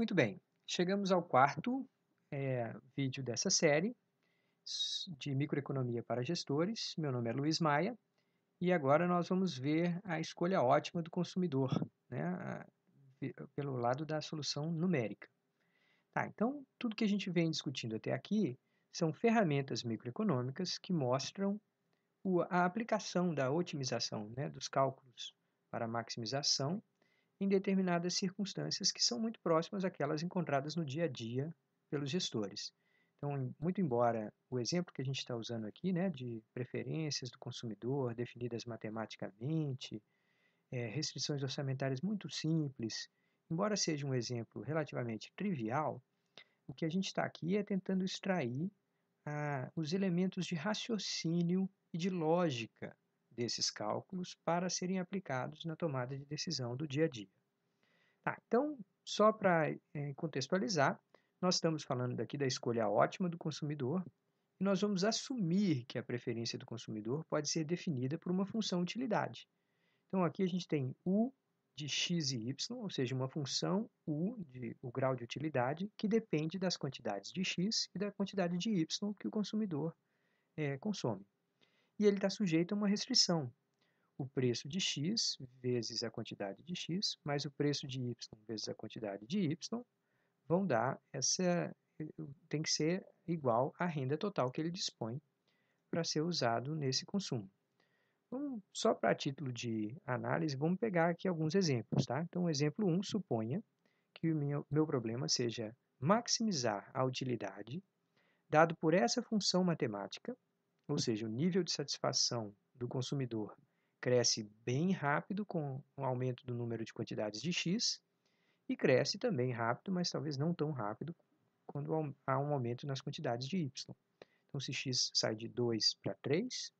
Muito bem, chegamos ao quarto é, vídeo dessa série de microeconomia para gestores. Meu nome é Luiz Maia e agora nós vamos ver a escolha ótima do consumidor, né, pelo lado da solução numérica. Tá, então, tudo que a gente vem discutindo até aqui são ferramentas microeconômicas que mostram a aplicação da otimização né, dos cálculos para maximização em determinadas circunstâncias que são muito próximas àquelas encontradas no dia a dia pelos gestores. Então, muito embora o exemplo que a gente está usando aqui, né, de preferências do consumidor definidas matematicamente, é, restrições orçamentárias muito simples, embora seja um exemplo relativamente trivial, o que a gente está aqui é tentando extrair ah, os elementos de raciocínio e de lógica desses cálculos para serem aplicados na tomada de decisão do dia a dia. Tá, então, só para é, eh, contextualizar, nós estamos falando aqui da escolha ótima do consumidor e nós vamos assumir que a preferência do consumidor pode ser definida por uma função utilidade. Então, aqui a gente tem U de x e y, ou seja, uma função U, de, o grau de utilidade, que depende das quantidades de x e da quantidade de y que o consumidor é, consome e ele está sujeito a uma restrição. O preço de x vezes a quantidade de x, mais o preço de y vezes a quantidade de y, vão dar essa. tem que ser igual à renda total que ele dispõe para ser usado nesse consumo. Então, só para título de análise, vamos pegar aqui alguns exemplos. Tá? Então, exemplo 1, suponha que o meu problema seja maximizar a utilidade dado por essa função matemática ou seja, o nível de satisfação do consumidor cresce bem rápido com o aumento do número de quantidades de X e cresce também rápido, mas talvez não tão rápido quando há um aumento nas quantidades de Y. Então, se X sai de 2 para 3,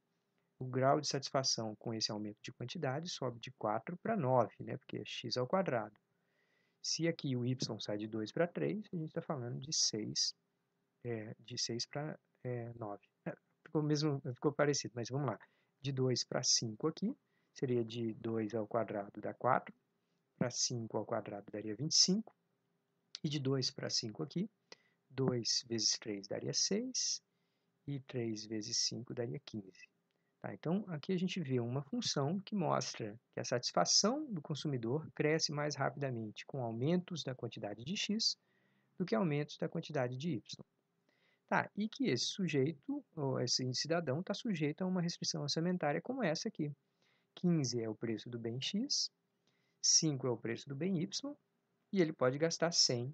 o grau de satisfação com esse aumento de quantidade sobe de 4 para 9, né? porque é x ao quadrado. Se aqui o y sai de 2 para 3, a gente está falando de 6, é, 6 para é, 9 ficou mesmo, ficou parecido, mas vamos lá. De 2 para 5 aqui, seria de 2 ao quadrado dá 4, para 5 ao quadrado daria 25, e de 2 para 5 aqui, 2 vezes 3 daria 6, e 3 vezes 5 daria 15. Tá, então, aqui a gente vê uma função que mostra que a satisfação do consumidor cresce mais rapidamente com aumentos da quantidade de x do que aumentos da quantidade de y. Tá, e que esse sujeito, ou esse cidadão, está sujeito a uma restrição orçamentária como essa aqui. 15 é o preço do bem X, 5 é o preço do bem Y, e ele pode gastar 100.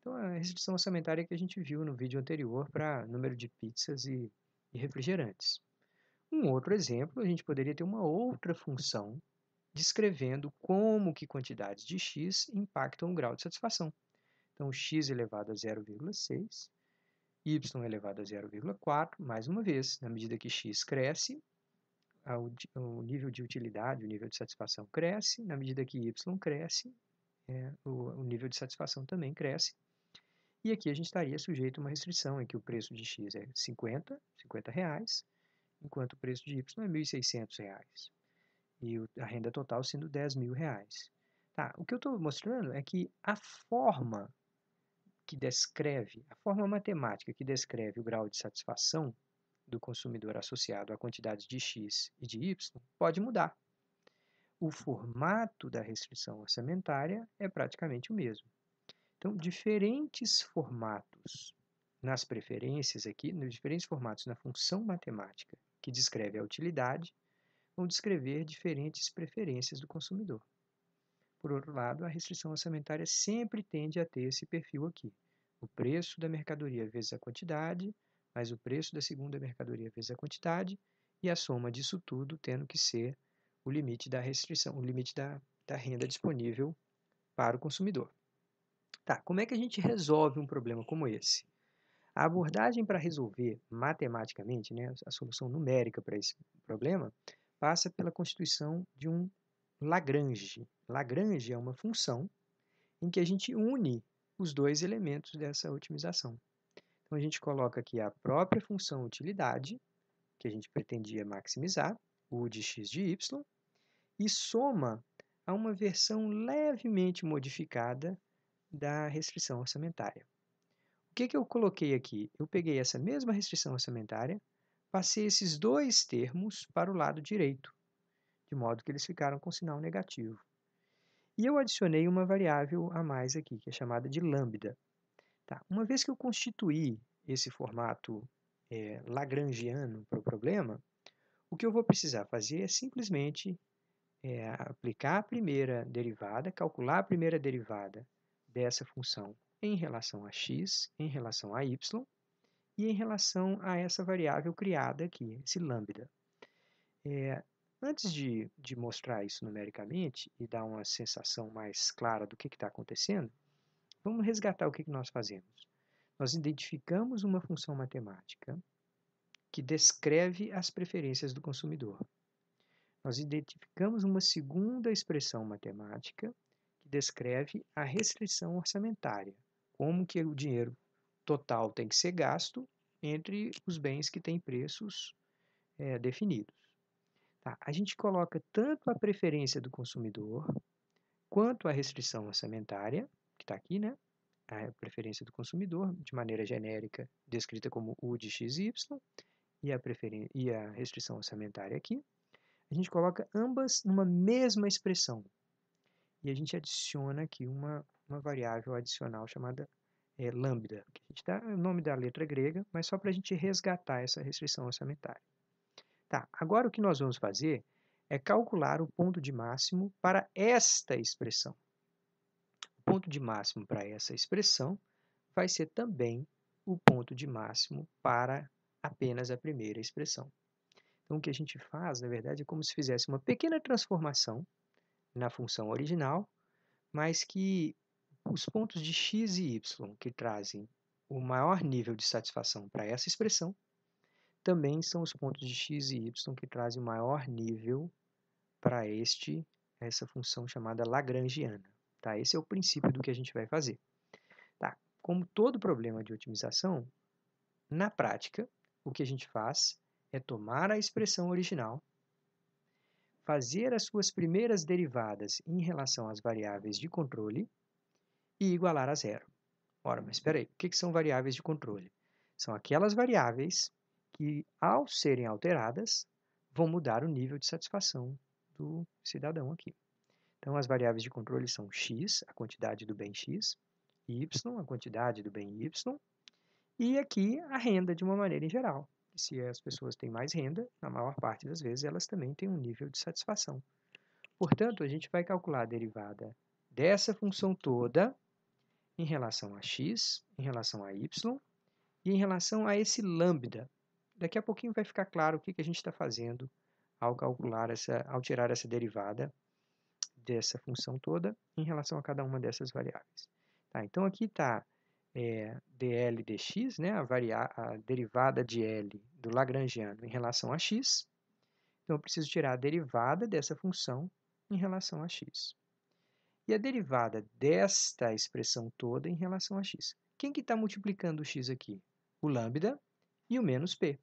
Então, é a restrição orçamentária que a gente viu no vídeo anterior para número de pizzas e, e refrigerantes. Um outro exemplo, a gente poderia ter uma outra função descrevendo como que quantidades de x impactam o grau de satisfação. Então, x elevado a 0,6 y elevado a 0,4, mais uma vez, na medida que x cresce, o nível de utilidade, o nível de satisfação cresce, na medida que y cresce, é, o, o, nível de satisfação também cresce. E aqui a gente estaria sujeito a uma restrição em que o preço de x é 50, 50 reais, enquanto o preço de y é 1.600 reais. E o, a renda total sendo 10 mil reais. Tá, o que eu estou mostrando é que a forma que descreve, a forma matemática que descreve o grau de satisfação do consumidor associado à quantidade de X e de Y pode mudar. O formato da restrição orçamentária é praticamente o mesmo. Então, diferentes formatos nas preferências aqui, nos diferentes formatos na função matemática que descreve a utilidade, vão descrever diferentes preferências do consumidor. Por outro lado, a restrição orçamentária sempre tende a ter esse perfil aqui o preço da mercadoria vezes a quantidade, mais o preço da segunda mercadoria vezes a quantidade, e a soma disso tudo tendo que ser o limite da restrição, o limite da, da renda disponível para o consumidor. Tá, como é que a gente resolve um problema como esse? A abordagem para resolver matematicamente, né, a solução numérica para esse problema, passa pela constituição de um Lagrange. Lagrange é uma função em que a gente une os dois elementos dessa otimização. Então, a gente coloca aqui a própria função utilidade, que a gente pretendia maximizar, u de x de y, e soma a uma versão levemente modificada da restrição orçamentária. O que, que eu coloquei aqui? Eu peguei essa mesma restrição orçamentária, passei esses dois termos para o lado direito, de modo que eles ficaram com sinal negativo. E eu adicionei uma variável a mais aqui, que é chamada de lambda. Tá, uma vez que eu constituí esse formato é, lagrangiano para o problema, o que eu vou precisar fazer é simplesmente é, aplicar a primeira derivada, calcular a primeira derivada dessa função em relação a x, em relação a y, e em relação a essa variável criada aqui, esse lambda. É, Antes de, de mostrar isso numericamente e dar uma sensação mais clara do que está acontecendo, vamos resgatar o que, que nós fazemos. Nós identificamos uma função matemática que descreve as preferências do consumidor. Nós identificamos uma segunda expressão matemática que descreve a restrição orçamentária, como que o dinheiro total tem que ser gasto entre os bens que têm preços é, definidos. Tá? A gente coloca tanto a preferência do consumidor quanto a restrição orçamentária, que está aqui, né? a preferência do consumidor, de maneira genérica, descrita como U de XY, e a, e a restrição orçamentária aqui, a gente coloca ambas numa mesma expressão. E a gente adiciona aqui uma, uma variável adicional chamada é, lambda, que a gente dá o nome da letra grega, mas só para a gente resgatar essa restrição orçamentária. Tá, agora o que nós vamos fazer é calcular o ponto de máximo para esta expressão. O ponto de máximo para essa expressão vai ser também o ponto de máximo para apenas a primeira expressão. Então, o que a gente faz, na verdade, é como se fizesse uma pequena transformação na função original, mas que os pontos de x e y que trazem o maior nível de satisfação para essa expressão também são os pontos de x e y que trazem o maior nível para este essa função chamada lagrangiana. Tá? Esse é o princípio do que a gente vai fazer. Tá? Como todo problema de otimização, na prática, o que a gente faz é tomar a expressão original, fazer as suas primeiras derivadas em relação às variáveis de controle e igualar a zero. Ora, mas espera aí, o que são variáveis de controle? São aquelas variáveis que, ao serem alteradas, vão mudar o nível de satisfação do cidadão aqui. Então, as variáveis de controle são x, a quantidade do bem x, y, a quantidade do bem y, e aqui a renda de uma maneira em geral. se as pessoas têm mais renda, na maior parte das vezes elas também têm um nível de satisfação. Portanto, a gente vai calcular a derivada dessa função toda em relação a x, em relação a y e em relação a esse lambda, Daqui a pouquinho vai ficar claro o que, que a gente está fazendo ao calcular essa, ao tirar essa derivada dessa função toda em relação a cada uma dessas variáveis. Tá, então aqui está é, dl dx, né, a, a derivada de L do Lagrangiano em relação a x. Então eu preciso tirar a derivada dessa função em relação a x. E a derivada desta expressão toda em relação a x. Quem que está multiplicando o x aqui? O lambda e o menos p.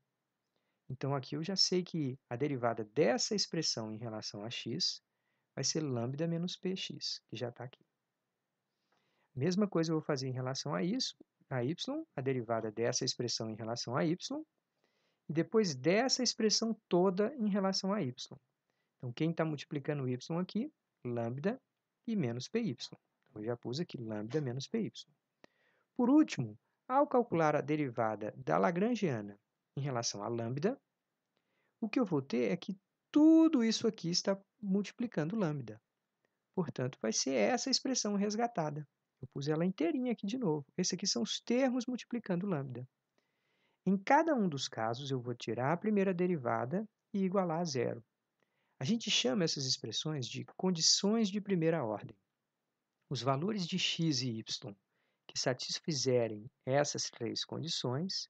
Então aqui eu já sei que a derivada dessa expressão em relação a x vai ser lambda menos px, que já está aqui. Mesma coisa eu vou fazer em relação a isso, a y, a derivada dessa expressão em relação a y, e depois dessa expressão toda em relação a y. Então, quem está multiplicando y aqui? Lambda e menos py. Então, eu já pus aqui lambda menos py. Por último, ao calcular a derivada da Lagrangiana em relação a lambda, o que eu vou ter é que tudo isso aqui está multiplicando lambda. Portanto, vai ser essa expressão resgatada. Eu pus ela inteirinha aqui de novo. Esses aqui são os termos multiplicando lambda. Em cada um dos casos, eu vou tirar a primeira derivada e igualar a zero. A gente chama essas expressões de condições de primeira ordem. Os valores de x e y que satisfizerem essas três condições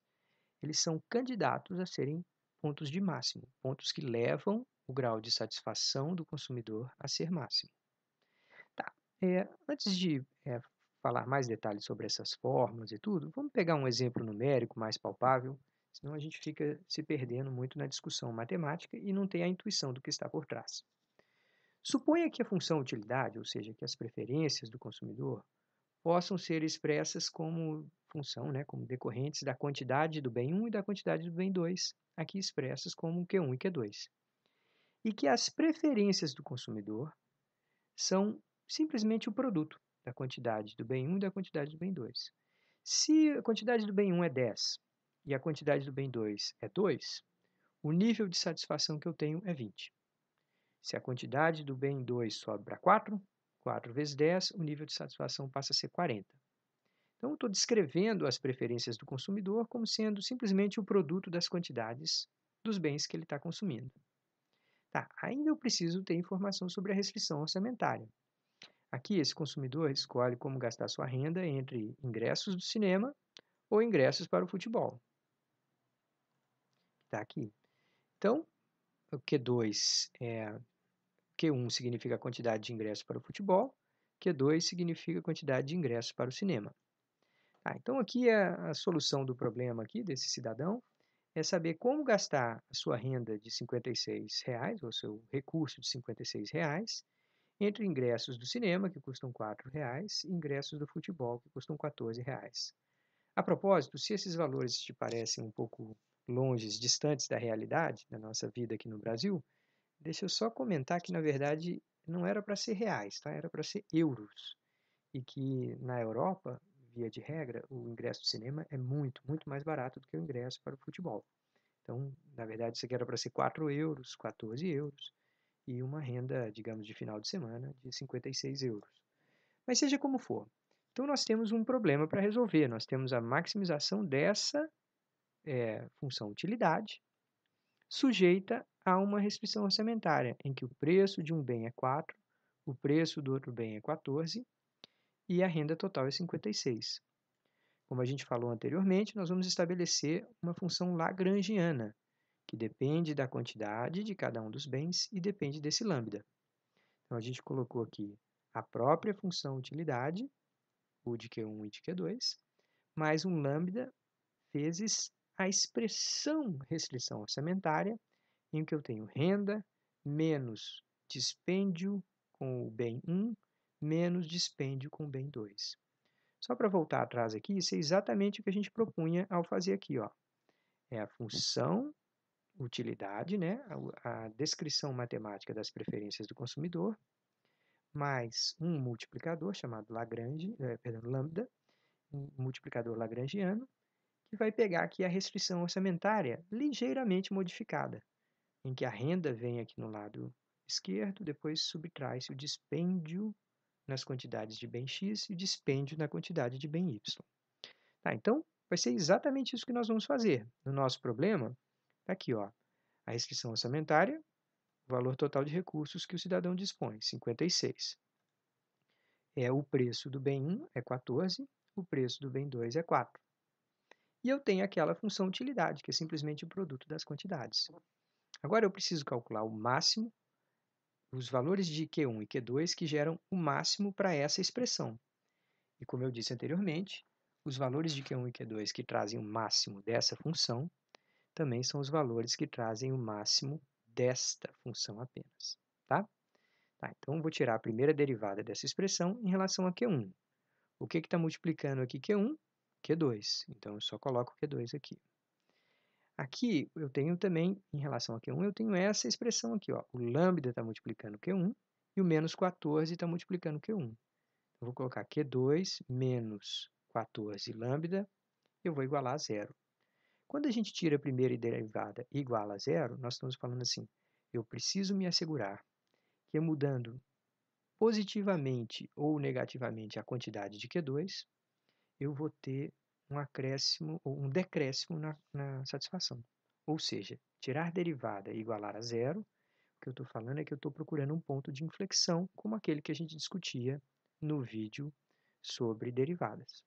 eles são candidatos a serem pontos de máximo, pontos que levam o grau de satisfação do consumidor a ser máximo. Tá. É, antes de é, falar mais detalhes sobre essas fórmulas e tudo, vamos pegar um exemplo numérico mais palpável, senão a gente fica se perdendo muito na discussão matemática e não tem a intuição do que está por trás. Suponha que a função utilidade, ou seja, que as preferências do consumidor, possam ser expressas como função, né, como decorrentes da quantidade do bem 1 e da quantidade do bem 2, aqui expressas como Q1 e Q2. E que as preferências do consumidor são simplesmente o produto da quantidade do bem 1 e da quantidade do bem 2. Se a quantidade do bem 1 é 10 e a quantidade do bem 2 é 2, o nível de satisfação que eu tenho é 20. Se a quantidade do bem 2 sobe para 4, 4 vezes 10, o nível de satisfação passa a ser 40. Então, estou descrevendo as preferências do consumidor como sendo simplesmente o produto das quantidades dos bens que ele está consumindo. Tá, ainda eu preciso ter informação sobre a restrição orçamentária. Aqui, esse consumidor escolhe como gastar sua renda entre ingressos do cinema ou ingressos para o futebol. Está aqui. Então, o Q2 é. Q1 significa a quantidade de ingressos para o futebol, Q2 significa a quantidade de ingressos para o cinema. Tá, então, aqui a, é a solução do problema aqui desse cidadão é saber como gastar a sua renda de R$ reais ou seu recurso de R$ reais entre ingressos do cinema, que custam R$ reais e ingressos do futebol, que custam R$ reais. A propósito, se esses valores te parecem um pouco longes, distantes da realidade da nossa vida aqui no Brasil, deixa eu só comentar que, na verdade, não era para ser reais, tá? era para ser euros. E que na Europa via de regra, o ingresso do cinema é muito, muito mais barato do que o ingresso para o futebol. Então, na verdade, isso aqui era para ser 4 euros, 14 euros, e uma renda, digamos, de final de semana de 56 euros. Mas seja como for, então nós temos um problema para resolver. Nós temos a maximização dessa é, função utilidade sujeita a uma restrição orçamentária, em que o preço de um bem é 4, o preço do outro bem é 14 e a renda total é 56. Como a gente falou anteriormente, nós vamos estabelecer uma função lagrangiana, que depende da quantidade de cada um dos bens e depende desse lambda. Então, a gente colocou aqui a própria função utilidade, u de Q1 e de Q2, mais um lambda vezes a expressão restrição orçamentária, em que eu tenho renda menos dispêndio com o bem 1 menos dispêndio com bem 2. Só para voltar atrás aqui, isso é exatamente o que a gente propunha ao fazer aqui. Ó. É a função utilidade, né? a, a descrição matemática das preferências do consumidor, mais um multiplicador chamado Lagrange, é, perdão, lambda, um multiplicador lagrangiano, que vai pegar aqui a restrição orçamentária ligeiramente modificada, em que a renda vem aqui no lado esquerdo, depois subtrai-se o dispêndio nas quantidades de bem X e o dispêndio na quantidade de bem Y. Tá, então, vai ser exatamente isso que nós vamos fazer. No nosso problema, está aqui ó, a restrição orçamentária, o valor total de recursos que o cidadão dispõe, 56. É, o preço do bem 1 é 14, o preço do bem 2 é 4. E eu tenho aquela função utilidade, que é simplesmente o produto das quantidades. Agora eu preciso calcular o máximo os valores de Q1 e Q2 que geram o máximo para essa expressão. E como eu disse anteriormente, os valores de Q1 e Q2 que trazem o máximo dessa função também são os valores que trazem o máximo desta função apenas. Tá? Tá, então, vou tirar a primeira derivada dessa expressão em relação a Q1. O que está multiplicando aqui Q1? Q2. Então, eu só coloco Q2 aqui. Aqui eu tenho também, em relação a Q1, eu tenho essa expressão aqui. Ó. O lambda está multiplicando Q1 e o menos 14 está multiplicando Q1. Eu vou colocar Q2 menos 14 lambda, eu vou igualar a zero. Quando a gente tira a primeira derivada igual iguala a zero, nós estamos falando assim, eu preciso me assegurar que é mudando positivamente ou negativamente a quantidade de Q2, eu vou ter um acréscimo ou um decréscimo na, na satisfação. Ou seja, tirar derivada e igualar a zero, o que eu estou falando é que eu estou procurando um ponto de inflexão, como aquele que a gente discutia no vídeo sobre derivadas.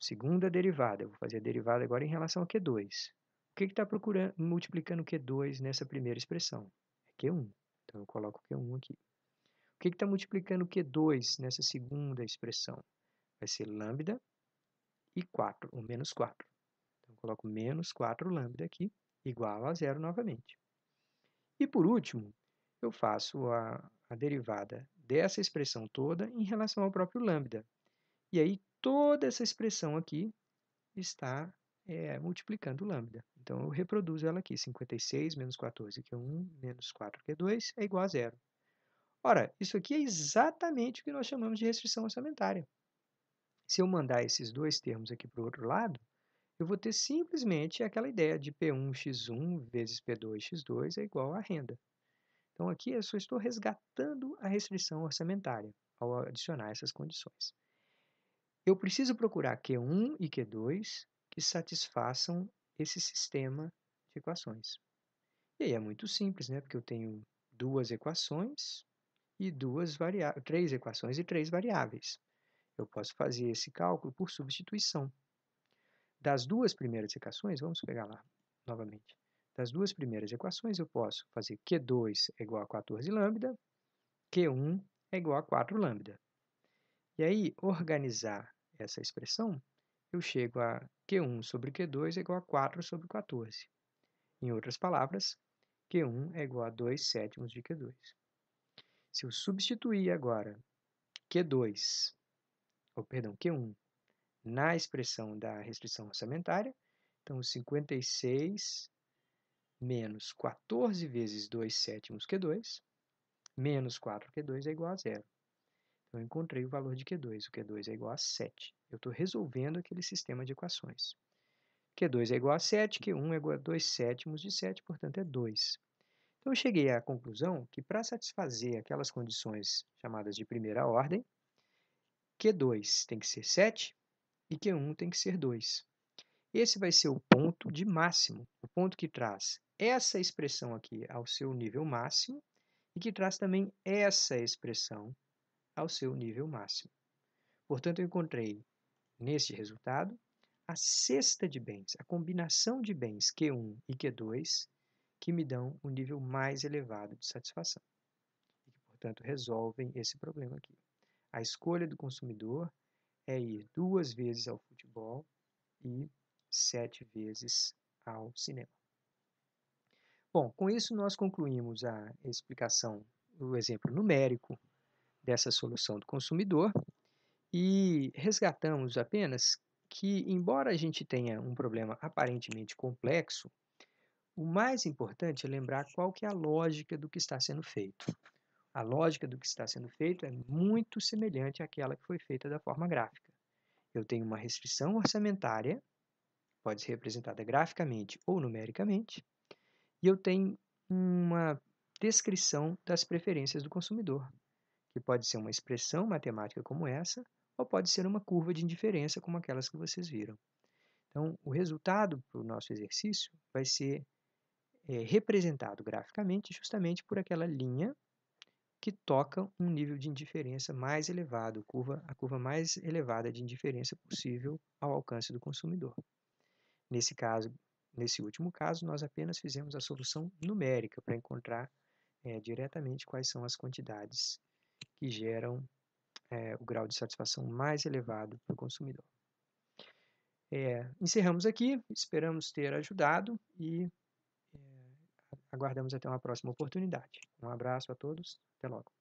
Segunda derivada, eu vou fazer a derivada agora em relação ao Q2. O que está procurando multiplicando Q2 nessa primeira expressão? É Q1. Então eu coloco Q1 aqui. O que está multiplicando Q2 nessa segunda expressão? Vai ser lambda e 4, ou menos 4. Então, coloco menos 4 lambda aqui, igual a zero novamente. E por último, eu faço a, a derivada dessa expressão toda em relação ao próprio lambda. E aí toda essa expressão aqui está é, multiplicando o lambda. Então eu reproduzo ela aqui, 56 menos 14, que é 1, menos 4, que é 2, é igual a zero. Ora, isso aqui é exatamente o que nós chamamos de restrição orçamentária. Se eu mandar esses dois termos aqui para o outro lado, eu vou ter simplesmente aquela ideia de P1x1 vezes P2x2 é igual à renda. Então, aqui eu só estou resgatando a restrição orçamentária ao adicionar essas condições. Eu preciso procurar Q1 e Q2 que satisfaçam esse sistema de equações. E aí é muito simples, né? porque eu tenho duas equações e duas três equações e três variáveis. Eu posso fazer esse cálculo por substituição. Das duas primeiras equações, vamos pegar lá novamente. Das duas primeiras equações, eu posso fazer Q2 é igual a 14 lambda, Q1 é igual a 4 lambda. E aí, organizar essa expressão, eu chego a Q1 sobre Q2 é igual a 4 sobre 14. Em outras palavras, Q1 é igual a 2 sétimos de Q2. Se eu substituir agora Q2 ou, oh, perdão, Q1 na expressão da restrição orçamentária. Então, 56 menos 14 vezes 2 sétimos Q2, menos 4 Q2 é igual a zero. Então, eu encontrei o valor de Q2. O Q2 é igual a 7. Eu estou resolvendo aquele sistema de equações. Q2 é igual a 7, Q1 é igual a 2 sétimos de 7, portanto é 2. Então, eu cheguei à conclusão que para satisfazer aquelas condições chamadas de primeira ordem, Q2 tem que ser 7 e Q1 tem que ser 2. Esse vai ser o ponto de máximo, o ponto que traz essa expressão aqui ao seu nível máximo e que traz também essa expressão ao seu nível máximo. Portanto, eu encontrei neste resultado a cesta de bens, a combinação de bens Q1 e Q2 que me dão um nível mais elevado de satisfação e portanto, resolvem esse problema aqui. A escolha do consumidor é ir duas vezes ao futebol e sete vezes ao cinema. Bom, com isso nós concluímos a explicação do exemplo numérico dessa solução do consumidor e resgatamos apenas que, embora a gente tenha um problema aparentemente complexo, o mais importante é lembrar qual que é a lógica do que está sendo feito. A lógica do que está sendo feito é muito semelhante àquela que foi feita da forma gráfica. Eu tenho uma restrição orçamentária, pode ser representada graficamente ou numericamente, e eu tenho uma descrição das preferências do consumidor, que pode ser uma expressão matemática como essa, ou pode ser uma curva de indiferença como aquelas que vocês viram. Então, o resultado para o nosso exercício vai ser é, representado graficamente justamente por aquela linha que tocam um nível de indiferença mais elevado, curva, a curva mais elevada de indiferença possível ao alcance do consumidor. Nesse caso, nesse último caso, nós apenas fizemos a solução numérica para encontrar é, diretamente quais são as quantidades que geram é, o grau de satisfação mais elevado para o consumidor. É, encerramos aqui, esperamos ter ajudado e Aguardamos até uma próxima oportunidade. Um abraço a todos, até logo.